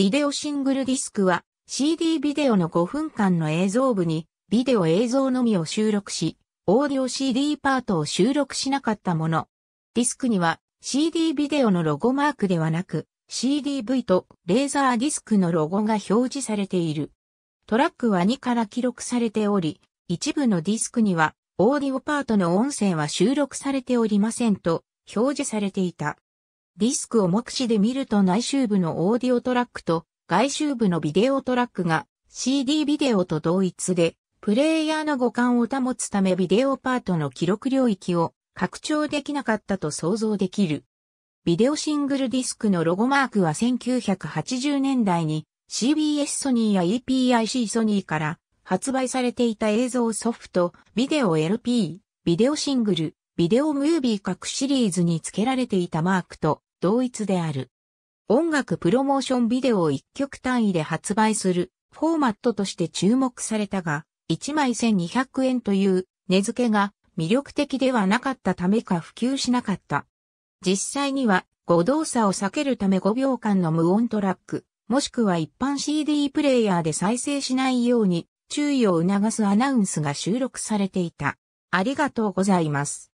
ビデオシングルディスクは CD ビデオの5分間の映像部にビデオ映像のみを収録し、オーディオ CD パートを収録しなかったもの。ディスクには CD ビデオのロゴマークではなく CDV とレーザーディスクのロゴが表示されている。トラックは2から記録されており、一部のディスクにはオーディオパートの音声は収録されておりませんと表示されていた。ディスクを目視で見ると内周部のオーディオトラックと外周部のビデオトラックが CD ビデオと同一で、プレイヤーの互換を保つためビデオパートの記録領域を拡張できなかったと想像できる。ビデオシングルディスクのロゴマークは1980年代に CBS ソニーや EPIC ソニーから発売されていた映像ソフト、ビデオ LP、ビデオシングル、ビデオムービー各シリーズに付けられていたマークと同一である。音楽プロモーションビデオを1曲単位で発売するフォーマットとして注目されたが、1枚1200円という値付けが魅力的ではなかったためか普及しなかった。実際には誤動作を避けるため5秒間の無音トラック、もしくは一般 CD プレイヤーで再生しないように注意を促すアナウンスが収録されていた。ありがとうございます。